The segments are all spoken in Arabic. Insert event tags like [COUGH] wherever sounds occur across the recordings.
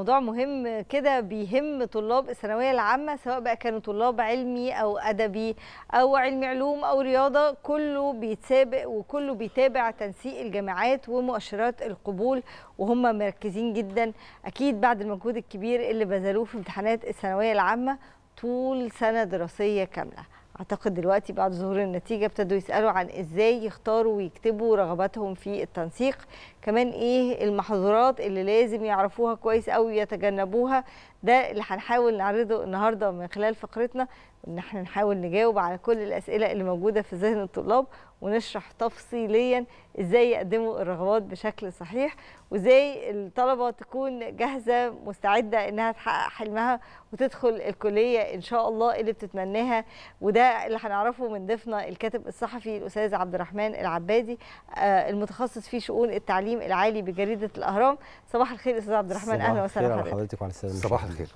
موضوع مهم كده بيهم طلاب الثانويه العامه سواء بقى كانوا طلاب علمي او ادبي او علمي علوم او رياضه كله بيتسابق وكله بيتابع تنسيق الجامعات ومؤشرات القبول وهم مركزين جدا اكيد بعد المجهود الكبير اللي بذلوه في امتحانات الثانويه العامه طول سنه دراسيه كامله اعتقد دلوقتي بعد ظهور النتيجه ابتدوا يسالوا عن ازاي يختاروا ويكتبوا رغباتهم في التنسيق كمان ايه المحظورات اللي لازم يعرفوها كويس او يتجنبوها ده اللي هنحاول نعرضه النهارده من خلال فقرتنا وان احنا نحاول نجاوب على كل الاسئله اللي موجوده في ذهن الطلاب ونشرح تفصيليا ازاي يقدموا الرغبات بشكل صحيح وازاي الطلبه تكون جاهزه مستعده انها تحقق حلمها وتدخل الكليه ان شاء الله اللي بتتمناها وده اللي هنعرفه من ضيفنا الكاتب الصحفي الاستاذ عبد الرحمن العبادي آه، المتخصص في شؤون التعليم العالي بجريده الاهرام صباح الخير استاذ عبد الرحمن اهلا وسهلا حضرتك صباح الخير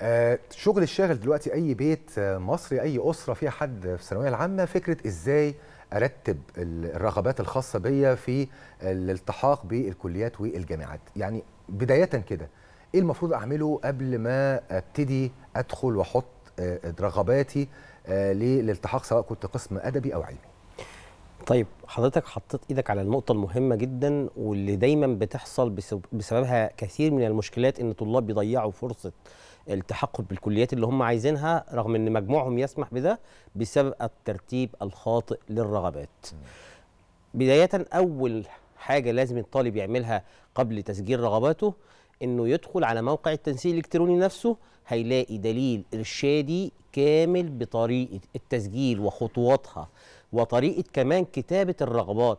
آه، شغل الشاغل دلوقتي اي بيت مصري اي اسره فيها حد في الثانويه العامه فكره ازاي ارتب الرغبات الخاصه بيا في الالتحاق بالكليات والجامعات يعني بدايه كده ايه المفروض اعمله قبل ما ابتدي ادخل واحط آه، رغباتي آه، للالتحاق سواء كنت قسم ادبي او علمي طيب حضرتك حطيت ايدك على النقطه المهمه جدا واللي دايما بتحصل بسببها كثير من المشكلات ان الطلاب بيضيعوا فرصه التحقق بالكليات اللي هم عايزينها رغم ان مجموعهم يسمح بده بسبب الترتيب الخاطئ للرغبات بدايه اول حاجه لازم الطالب يعملها قبل تسجيل رغباته انه يدخل على موقع التنسيق الالكتروني نفسه هيلاقي دليل ارشادي كامل بطريقه التسجيل وخطواتها وطريقه كمان كتابه الرغبات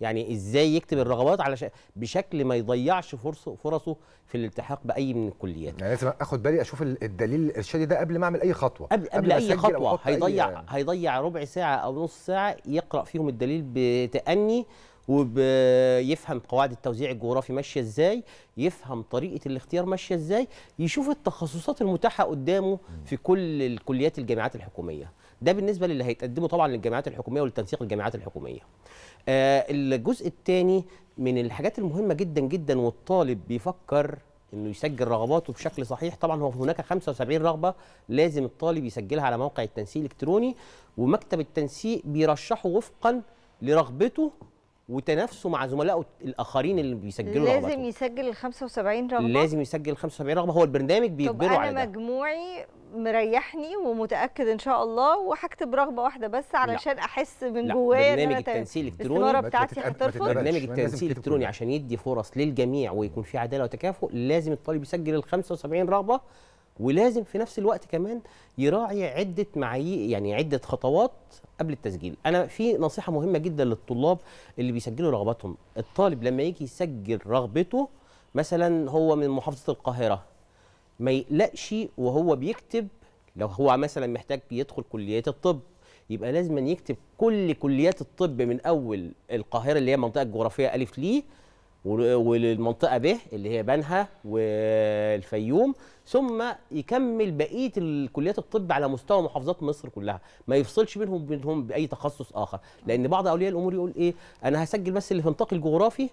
يعني ازاي يكتب الرغبات علشان بشكل ما يضيعش فرصه فرصه في الالتحاق باي من الكليات يعني لازم اخد بالي اشوف الدليل الارشادي ده قبل ما اعمل اي خطوه قبل, قبل, قبل اي خطوه هيضيع أي... يعني. هيضيع ربع ساعه او نص ساعه يقرا فيهم الدليل بتاني ويفهم قواعد التوزيع الجغرافي ماشيه ازاي يفهم طريقه الاختيار ماشيه ازاي يشوف التخصصات المتاحه قدامه في كل الكليات الجامعات الحكوميه ده بالنسبه للي هيتقدموا طبعا للجامعات الحكوميه ولتنسيق الجامعات الحكوميه آه، الجزء الثاني من الحاجات المهمه جدا جدا والطالب بيفكر انه يسجل رغباته بشكل صحيح طبعا هو هناك 75 رغبه لازم الطالب يسجلها على موقع التنسيق الالكتروني ومكتب التنسيق بيرشحه وفقا لرغبته وتنافسه مع زملائه الاخرين اللي بيسجلوا لازم رغبته. يسجل ال 75 رغبه لازم يسجل ال 75 رغبه هو البرنامج بيجبره على ده. مجموعي مريحني ومتاكد ان شاء الله وهكتب رغبه واحده بس علشان لا. احس من جوايا برنامج التنسيق الالكتروني بتاعتي هترفض برنامج التنسيق الالكتروني عشان يدي فرص للجميع ويكون في عداله وتكافؤ لازم الطالب يسجل ال 75 رغبه ولازم في نفس الوقت كمان يراعي عده معايير يعني عده خطوات قبل التسجيل انا في نصيحه مهمه جدا للطلاب اللي بيسجلوا رغباتهم الطالب لما يجي يسجل رغبته مثلا هو من محافظه القاهره ما يقلقش وهو بيكتب لو هو مثلا محتاج يدخل كليات الطب يبقى لازم يكتب كل كليات الطب من اول القاهره اللي هي المنطقه الجغرافيه الف ليه والمنطقه ب اللي هي بنها والفيوم ثم يكمل بقيه الكليات الطب على مستوى محافظات مصر كلها ما يفصلش بينهم بينهم باي تخصص اخر لان بعض اولياء الامور يقول ايه انا هسجل بس اللي في النطاق الجغرافي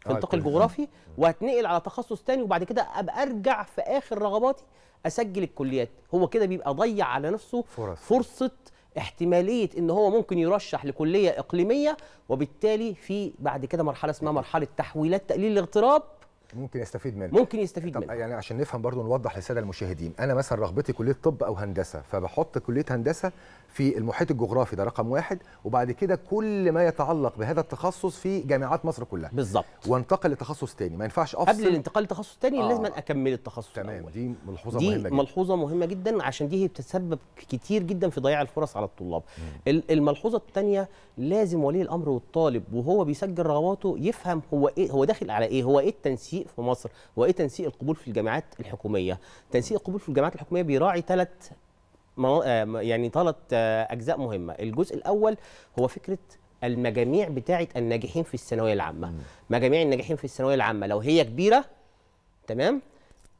في آه، نطاقي الجغرافي وهتنقل على تخصص تاني وبعد كده ابقى ارجع في اخر رغباتي اسجل الكليات هو كده بيبقى ضيع على نفسه فرص, فرصة احتماليه ان هو ممكن يرشح لكليه اقليميه وبالتالي في بعد كده مرحله اسمها مرحله تحويلات تقليل الاغتراب ممكن يستفيد منه ممكن يستفيد منه يعني عشان نفهم برضو نوضح للساده المشاهدين انا مثلا رغبتي كليه طب او هندسه فبحط كليه هندسه في المحيط الجغرافي ده رقم واحد وبعد كده كل ما يتعلق بهذا التخصص في جامعات مصر كلها بالظبط وانتقل لتخصص تاني ما ينفعش افصل قبل الانتقال لتخصص تاني آه. لازم اكمل التخصص تمام الأول. دي ملحوظه دي مهمه دي ملحوظه مهمه جدا عشان دي هي بتتسبب كتير جدا في ضياع الفرص على الطلاب مم. الملحوظه الثانيه لازم ولي الامر والطالب وهو بيسجل رغباته يفهم هو ايه هو داخل على ايه هو ايه التنسيق التنسيق في مصر هو ايه تنسيق القبول في الجامعات الحكوميه تنسيق القبول في الجامعات الحكوميه بيراعي ثلاث آه، يعني ثلاث آه، اجزاء مهمه الجزء الاول هو فكره المجاميع بتاعه الناجحين في الثانويه العامه مجاميع الناجحين في الثانويه العامه لو هي كبيره تمام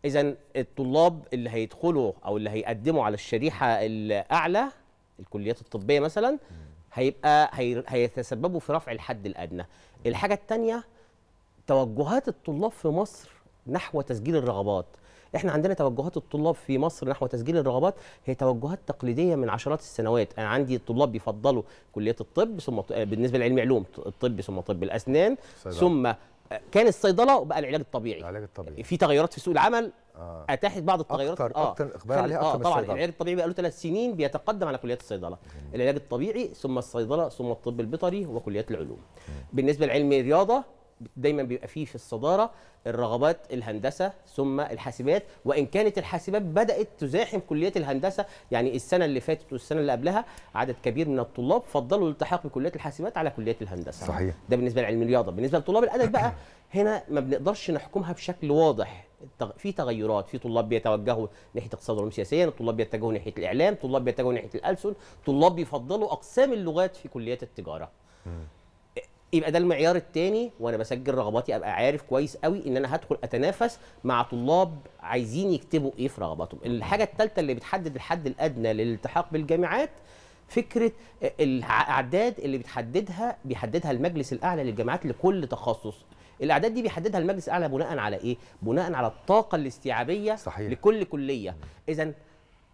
اذا الطلاب اللي هيدخلوا او اللي هيقدموا على الشريحه الاعلى الكليات الطبيه مثلا هيبقى هيتسببوا في رفع الحد الادنى الحاجه الثانيه توجهات الطلاب في مصر نحو تسجيل الرغبات احنا عندنا توجهات الطلاب في مصر نحو تسجيل الرغبات هي توجهات تقليديه من عشرات السنوات انا عندي الطلاب بيفضلوا كليه الطب ثم آه، بالنسبه لعلم علوم الطب ثم طب الاسنان صيدلة. ثم آه، كان الصيدله وبقى العلاج الطبيعي العلاج الطبيعي في تغيرات في سوق العمل آه. اتاحت بعض التغيرات اكتر آه. اكتر اخبار عليها اكتر آه طبعا العلاج الطبيعي بقى له ثلاث سنين بيتقدم على كليات الصيدله العلاج الطبيعي ثم الصيدله ثم الطب البيطري وكليات العلوم مم. بالنسبه لعلم الرياضه دايما بيبقى فيه في الصداره الرغبات الهندسه ثم الحاسبات وان كانت الحاسبات بدات تزاحم كليات الهندسه يعني السنه اللي فاتت والسنه اللي قبلها عدد كبير من الطلاب فضلوا الالتحاق بكليات الحاسبات على كليات الهندسه صحيح ده بالنسبه لعلم الرياضه بالنسبه لطلاب الادب بقى [COUGHS] هنا ما بنقدرش نحكمها بشكل واضح في تغيرات في طلاب بيتوجهوا ناحيه اقتصاد علوم سياسيه طلاب بيتجهوا ناحيه الاعلام طلاب بيتجهوا ناحيه الالسن طلاب بيفضلوا اقسام اللغات في كليات التجاره يبقى ده المعيار الثاني وانا بسجل رغباتي ابقى عارف كويس قوي ان انا هدخل اتنافس مع طلاب عايزين يكتبوا ايه في رغباتهم الحاجه الثالثه اللي بتحدد الحد الادنى للالتحاق بالجامعات فكره آه، الاعداد اللي بتحددها بيحددها المجلس الاعلى للجامعات لكل تخصص الاعداد دي بيحددها المجلس الاعلى بناء على ايه بناء على الطاقه الاستيعابيه صحيح. لكل كليه اذا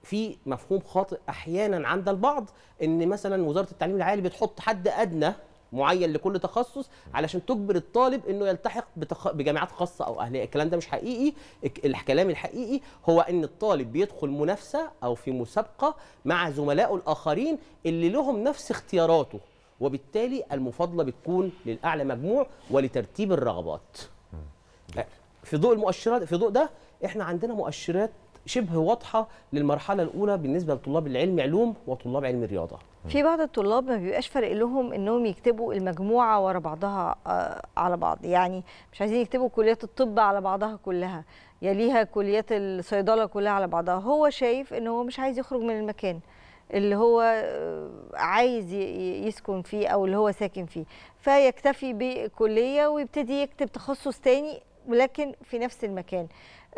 في مفهوم خاطئ احيانا عند البعض ان مثلا وزاره التعليم العالي بتحط حد ادنى معين لكل تخصص علشان تجبر الطالب انه يلتحق بتخ... بجامعات خاصه او اهليه الكلام ده مش حقيقي الكلام الحقيقي هو ان الطالب بيدخل منافسه او في مسابقه مع زملائه الاخرين اللي لهم نفس اختياراته وبالتالي المفاضله بتكون للاعلى مجموع ولترتيب الرغبات في ضوء المؤشرات في ضوء ده احنا عندنا مؤشرات شبه واضحه للمرحله الاولى بالنسبه لطلاب العلم علوم وطلاب علم الرياضه في بعض الطلاب ما بيبقاش فارق لهم انهم يكتبوا المجموعه ورا بعضها آه، على بعض يعني مش عايزين يكتبوا كليات الطب على بعضها كلها يليها كليات الصيدله كلها على بعضها هو شايف ان هو مش عايز يخرج من المكان اللي هو آه، عايز يسكن فيه او اللي هو ساكن فيه فيكتفي بكليه ويبتدي يكتب تخصص تاني ولكن في نفس المكان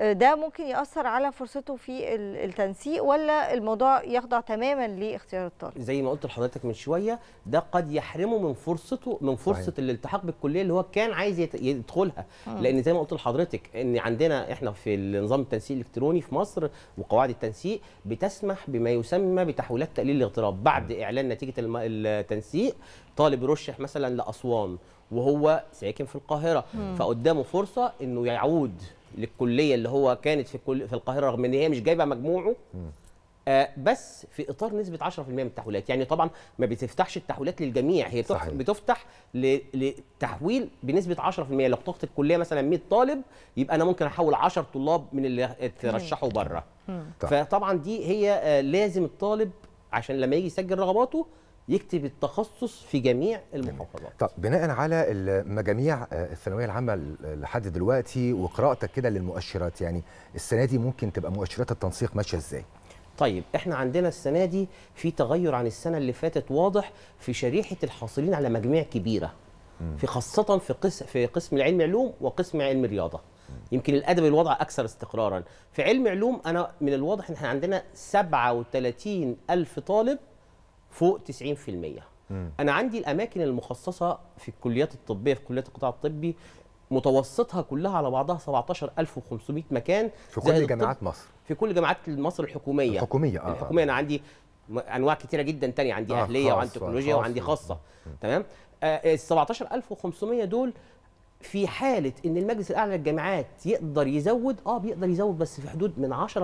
ده ممكن ياثر على فرصته في التنسيق ولا الموضوع يخضع تماما لاختيار الطالب زي ما قلت لحضرتك من شويه ده قد يحرمه من فرصته من فرصه صحيح. الالتحاق بالكليه اللي هو كان عايز يدخلها م. لان زي ما قلت لحضرتك ان عندنا احنا في النظام التنسيق الالكتروني في مصر وقواعد التنسيق بتسمح بما يسمى بتحويلات تقليل الاغتراب بعد اعلان نتيجه التنسيق طالب يرشح مثلا لاسوان وهو ساكن في القاهره مم. فقدامه فرصه انه يعود للكليه اللي هو كانت في في القاهره رغم ان هي مش جايبه مجموعه آه بس في اطار نسبه 10% من التحويلات يعني طبعا ما بتفتحش التحويلات للجميع هي صحيح. بتفتح لتحويل بنسبه 10% لو طاقه الكليه مثلا 100 طالب يبقى انا ممكن احول 10 طلاب من اللي ترشحوا بره طيب. فطبعا دي هي آه لازم الطالب عشان لما يجي يسجل رغباته يكتب التخصص في جميع المحافظات طب بناء على مجاميع آه، الثانويه العامه لحد دلوقتي وقراءتك كده للمؤشرات يعني السنه دي ممكن تبقى مؤشرات التنسيق ماشيه ازاي طيب احنا عندنا السنه دي في تغير عن السنه اللي فاتت واضح في شريحه الحاصلين على مجاميع كبيره في خاصه في قسم في قسم العلم علوم وقسم علم رياضه يمكن الادب الوضع اكثر استقرارا في علم علوم انا من الواضح ان احنا عندنا 37 الف طالب فوق 90% م. انا عندي الاماكن المخصصه في الكليات الطبيه في كليات القطاع الطبي متوسطها كلها على بعضها 17500 مكان في كل جامعات مصر في كل جامعات مصر الحكوميه الحكوميه اه الحكوميه آه. انا عندي انواع كتيره جدا تانية عندي آه اهليه وعندي تكنولوجيا وعندي خاصه تمام آه، آه، ال 17500 دول في حاله ان المجلس الاعلى للجامعات يقدر يزود اه بيقدر يزود بس في حدود من 10%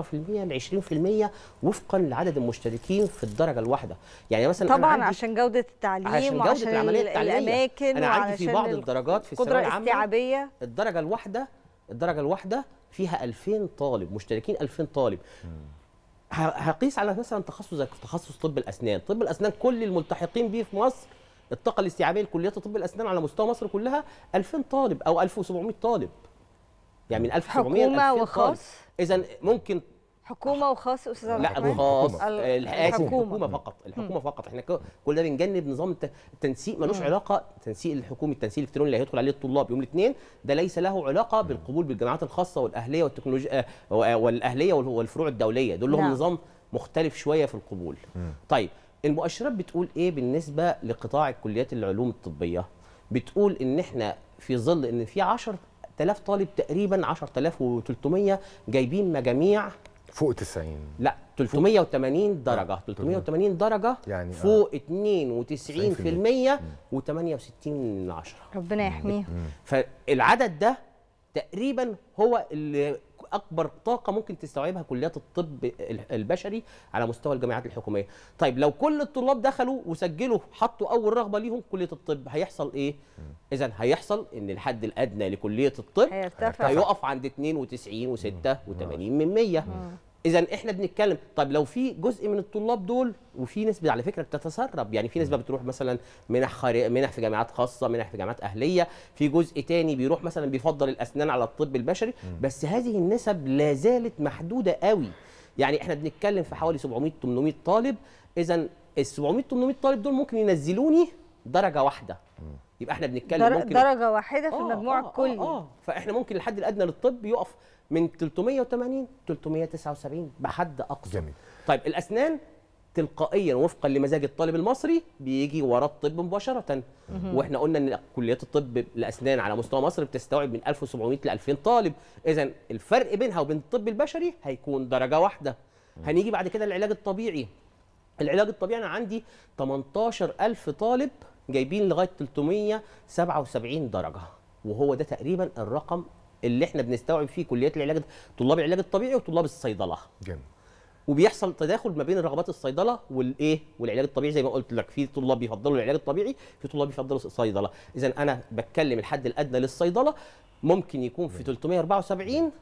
ل 20% وفقا لعدد المشتركين في الدرجه الواحده يعني مثلا طبعا أنا عشان جوده التعليم عشان جوده وعشان العمليه التعليميه الاماكن انا عندي في بعض الدرجات في الثانويه العامه الدرجه الواحده الدرجه الواحده فيها 2000 طالب مشتركين 2000 طالب هقيس على مثلا تخصص زي تخصص طب الاسنان طب الاسنان كل الملتحقين بيه في مصر الطاقه الاستيعابيه لكليات طب الاسنان على مستوى مصر كلها 2000 طالب او 1700 طالب يعني من 1700 حكومه وخاص اذا ممكن حكومه وخاص استاذ لا الخاص الحكومه فقط الحكومه فقط احنا كل ده بنجنب نظام التنسيق ملوش علاقه تنسيق الحكومي التنسيق الالكتروني اللي هيدخل عليه الطلاب يوم الاثنين ده ليس له علاقه بالقبول بالجامعات الخاصه والاهليه والتكنولوجيا آه، آه، والاهليه والفروع الدوليه دول لهم نعم. نظام مختلف شويه في القبول طيب المؤشرات بتقول ايه بالنسبه لقطاع الكليات العلوم الطبيه بتقول ان احنا في ظل ان في 10000 طالب تقريبا 10300 جايبين مجاميع فوق 90 لا 380 درجه 380 درجه يعني فوق 92% آه، و68 من ربنا يحميهم فالعدد ده تقريبا هو اللي اكبر طاقه ممكن تستوعبها كليات الطب البشري على مستوى الجامعات الحكوميه طيب لو كل الطلاب دخلوا وسجلوا حطوا اول رغبه ليهم كليه الطب هيحصل ايه اذا هيحصل ان الحد الادنى لكليه الطب هيقف عند 92 و6 من 100 اذا احنا بنتكلم طب لو في جزء من الطلاب دول وفي نسبه على فكره بتتسرب يعني في نسبه بتروح مثلا منح خارج منح في جامعات خاصه منح في جامعات اهليه في جزء تاني بيروح مثلا بيفضل الاسنان على الطب البشري بس هذه النسب لا زالت محدوده قوي يعني احنا بنتكلم في حوالي 700 800 طالب اذا ال 700 800 طالب دول ممكن ينزلوني درجه واحده يبقى احنا بنتكلم در... ممكن درجه واحده في آه، المجموع آه، آه، الكلي آه, اه فاحنا ممكن الحد الادنى للطب يقف من 380 379 بحد اقصى جميل طيب الاسنان تلقائيا وفقا لمزاج الطالب المصري بيجي ورا الطب مباشره واحنا قلنا ان كليات الطب الاسنان على مستوى مصر بتستوعب من 1700 ل 2000 طالب اذا الفرق بينها وبين الطب البشري هيكون درجه واحده هنيجي بعد كده العلاج الطبيعي العلاج الطبيعي انا عندي 18000 طالب جايبين لغايه 377 درجه وهو ده تقريبا الرقم اللي احنا بنستوعب فيه كليات العلاج طلاب العلاج الطبيعي وطلاب الصيدله جميل وبيحصل تداخل ما بين رغبات الصيدله والايه والعلاج الطبيعي زي ما قلت لك في طلاب بيفضلوا العلاج الطبيعي في طلاب بيفضلوا الصيدله اذا انا بتكلم الحد الادنى للصيدله ممكن يكون في 374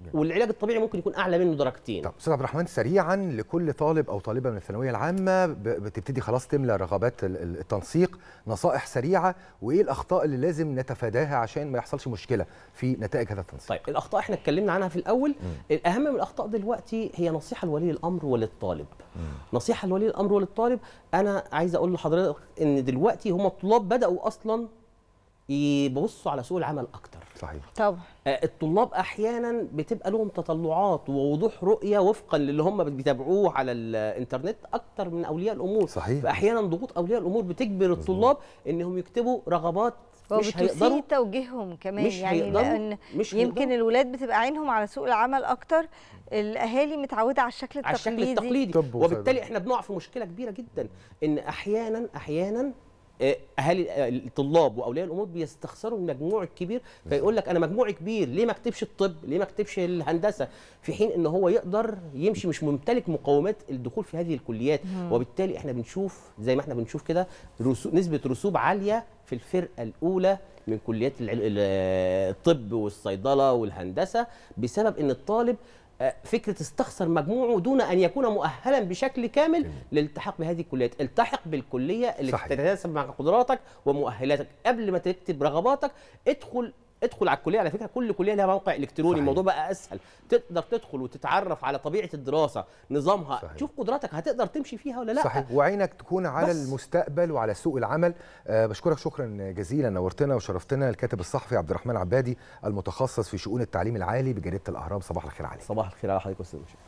نعم. والعلاج الطبيعي ممكن يكون اعلى منه درجتين طب استاذ عبد الرحمن سريعا لكل طالب او طالبه من الثانويه العامه بتبتدي خلاص تملى رغبات التنسيق نصائح سريعه وايه الاخطاء اللي لازم نتفاداها عشان ما يحصلش مشكله في نتائج هذا التنسيق طيب الاخطاء احنا اتكلمنا عنها في الاول م. الاهم من الاخطاء دلوقتي هي نصيحه لولي الامر وللطالب م. نصيحه لولي الامر وللطالب انا عايز اقول لحضرتك ان دلوقتي هم الطلاب بداوا اصلا يبصوا على سوق العمل اكتر صحيح طبعا آه، الطلاب احيانا بتبقى لهم تطلعات ووضوح رؤيه وفقا للي هم بيتابعوه على الانترنت اكتر من اولياء الامور صحيح فاحيانا ضغوط اولياء الامور بتجبر الطلاب انهم يكتبوا رغبات مش هيقدروا توجيههم كمان مش يعني هيقدروا. لان مش يمكن هيقدروا. الولاد بتبقى عينهم على سوق العمل اكتر الاهالي متعوده على الشكل التقليدي على الشكل التقليدي وبالتالي احنا بنقع في مشكله كبيره جدا ان احيانا احيانا اهالي الطلاب واولياء الامور بيستخسروا المجموع الكبير فيقول لك انا مجموع كبير ليه ما اكتبش الطب ليه ما اكتبش الهندسه في حين ان هو يقدر يمشي مش ممتلك مقومات الدخول في هذه الكليات وبالتالي احنا بنشوف زي ما احنا بنشوف كده رسو... نسبه رسوب عاليه في الفرقه الاولى من كليات الطب والصيدله والهندسه بسبب ان الطالب فكره استخسر مجموعه دون ان يكون مؤهلا بشكل كامل للالتحاق بهذه الكليات، التحق بالكليه اللي تتناسب مع قدراتك ومؤهلاتك، قبل ما تكتب رغباتك ادخل ادخل على الكليه على فكره كل كليه لها موقع الكتروني صحيح. الموضوع بقى اسهل تقدر تدخل وتتعرف على طبيعه الدراسه نظامها صحيح. تشوف قدراتك هتقدر تمشي فيها ولا لا صحيح وعينك تكون على بس. المستقبل وعلى سوق العمل أه بشكرك شكرا جزيلا نورتنا وشرفتنا الكاتب الصحفي عبد الرحمن عبادي المتخصص في شؤون التعليم العالي بجريده الاهرام صباح الخير عليك صباح الخير على حضرتك استاذ